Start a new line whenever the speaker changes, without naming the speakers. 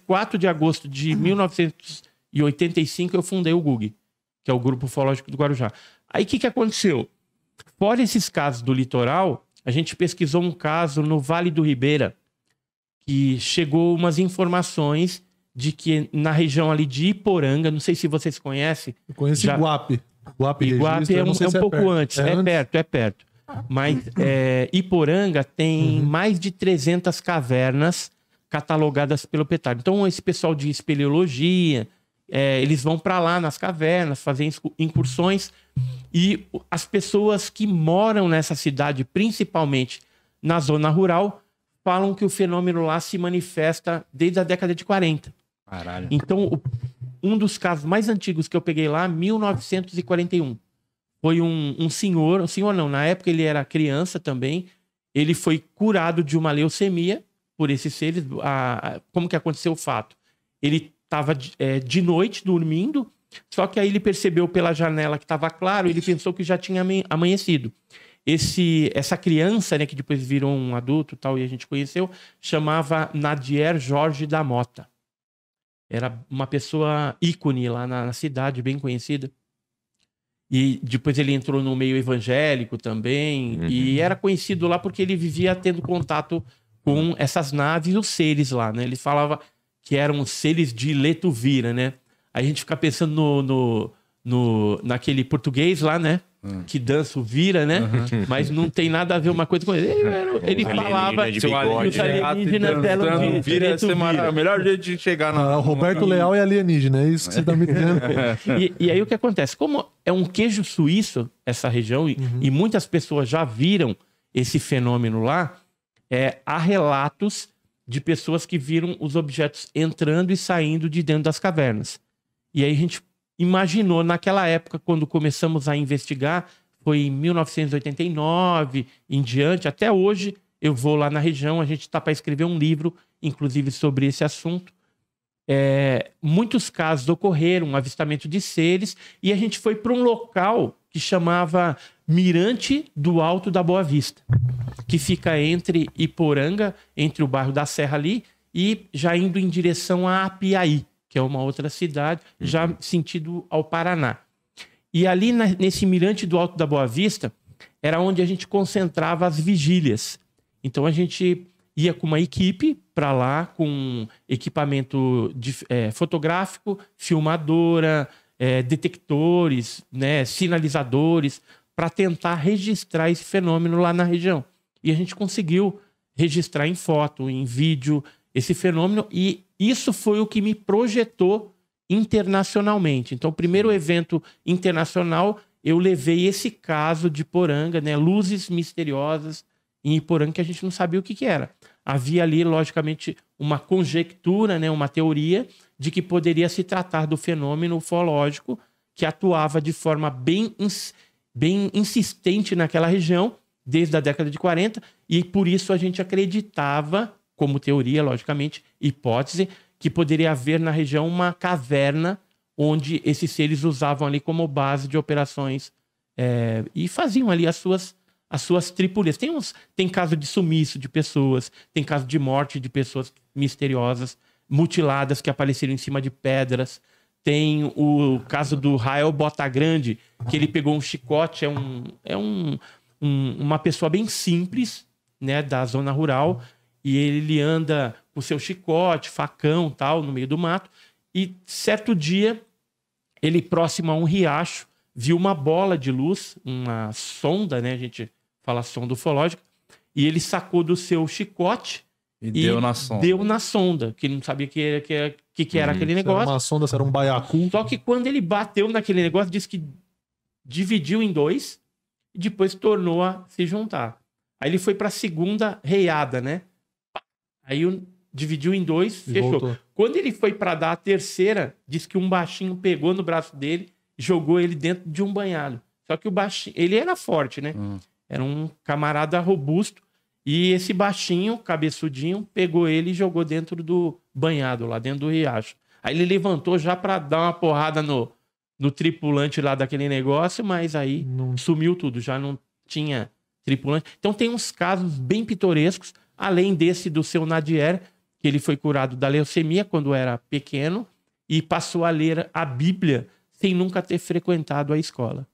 24 de agosto de 1985, eu fundei o GUG, que é o Grupo Ufológico do Guarujá. Aí o que, que aconteceu? Fora esses casos do litoral, a gente pesquisou um caso no Vale do Ribeira, que chegou umas informações de que na região ali de Iporanga, não sei se vocês conhecem. Eu conheço já... Iguape. Iguape, Iguape é, é um, é um pouco antes, é, é perto, é perto. Mas é, Iporanga tem uhum. mais de 300 cavernas catalogadas pelo petardo. Então, esse pessoal de espeleologia, é, eles vão para lá nas cavernas, fazem incursões, e as pessoas que moram nessa cidade, principalmente na zona rural, falam que o fenômeno lá se manifesta desde a década de 40. Caralho. Então, um dos casos mais antigos que eu peguei lá, 1941. Foi um, um senhor, um senhor não, na época ele era criança também, ele foi curado de uma leucemia por esses seres, a, a, como que aconteceu o fato? Ele estava é, de noite dormindo, só que aí ele percebeu pela janela que estava claro, ele pensou que já tinha amanhecido. Esse, essa criança, né, que depois virou um adulto tal, e a gente conheceu, chamava Nadier Jorge da Mota. Era uma pessoa ícone lá na, na cidade, bem conhecida. E depois ele entrou no meio evangélico também. Uhum. E era conhecido lá porque ele vivia tendo contato com essas naves e os seres lá, né? Ele falava que eram seres de Letuvira, né? Aí a gente fica pensando no, no, no naquele português lá, né? Hum. Que dança o vira, né? Uhum. Mas não tem nada a ver uma coisa com ele. Ele, ele falava de bigode, os né? eram então, então, vira, é O melhor jeito de chegar na. Ah, Roberto Leal e é alienígena, é isso que você está me dizendo. e, e, aí o que acontece? Como é um queijo suíço essa região, e, uhum. e muitas pessoas já viram esse fenômeno lá, é, há relatos de pessoas que viram os objetos entrando e saindo de dentro das cavernas. E aí a gente imaginou naquela época, quando começamos a investigar, foi em 1989 em diante, até hoje eu vou lá na região, a gente está para escrever um livro, inclusive sobre esse assunto. É, muitos casos ocorreram, um avistamento de seres, e a gente foi para um local que chamava Mirante do Alto da Boa Vista que fica entre Iporanga, entre o bairro da Serra ali, e já indo em direção a Apiaí, que é uma outra cidade, uhum. já sentido ao Paraná. E ali na, nesse mirante do Alto da Boa Vista era onde a gente concentrava as vigílias. Então a gente ia com uma equipe para lá, com equipamento de, é, fotográfico, filmadora, é, detectores, né, sinalizadores, para tentar registrar esse fenômeno lá na região. E a gente conseguiu registrar em foto, em vídeo, esse fenômeno. E isso foi o que me projetou internacionalmente. Então, o primeiro evento internacional, eu levei esse caso de Poranga, né? Luzes misteriosas em Iporanga que a gente não sabia o que, que era. Havia ali, logicamente, uma conjectura, né? uma teoria de que poderia se tratar do fenômeno ufológico que atuava de forma bem, bem insistente naquela região desde a década de 40, e por isso a gente acreditava, como teoria, logicamente, hipótese, que poderia haver na região uma caverna onde esses seres usavam ali como base de operações é, e faziam ali as suas as suas tripulias. Tem, uns, tem caso de sumiço de pessoas, tem caso de morte de pessoas misteriosas, mutiladas que apareceram em cima de pedras. Tem o caso do Rael Grande que ele pegou um chicote, é um, é um, um, uma pessoa bem simples, né, da zona rural, e ele anda com seu chicote, facão, tal, no meio do mato. E certo dia, ele próximo a um riacho, viu uma bola de luz, uma sonda, né, a gente fala sonda ufológica, e ele sacou do seu chicote e, e deu na sonda. Deu na sonda, que ele não sabia que era, que era, que, que era hum, aquele negócio. Era uma sonda, era um baiacu. Só que quando ele bateu naquele negócio, disse que dividiu em dois e depois tornou a se juntar. Aí ele foi para a segunda reiada, né? Aí dividiu em dois, fechou. Voltou. Quando ele foi para dar a terceira, disse que um baixinho pegou no braço dele, jogou ele dentro de um banhado. Só que o baixinho, ele era forte, né? Hum. Era um camarada robusto. E esse baixinho, cabeçudinho, pegou ele e jogou dentro do banhado, lá dentro do riacho. Aí ele levantou já para dar uma porrada no, no tripulante lá daquele negócio, mas aí não. sumiu tudo, já não tinha tripulante. Então tem uns casos bem pitorescos, além desse do seu Nadier, que ele foi curado da leucemia quando era pequeno e passou a ler a Bíblia sem nunca ter frequentado a escola.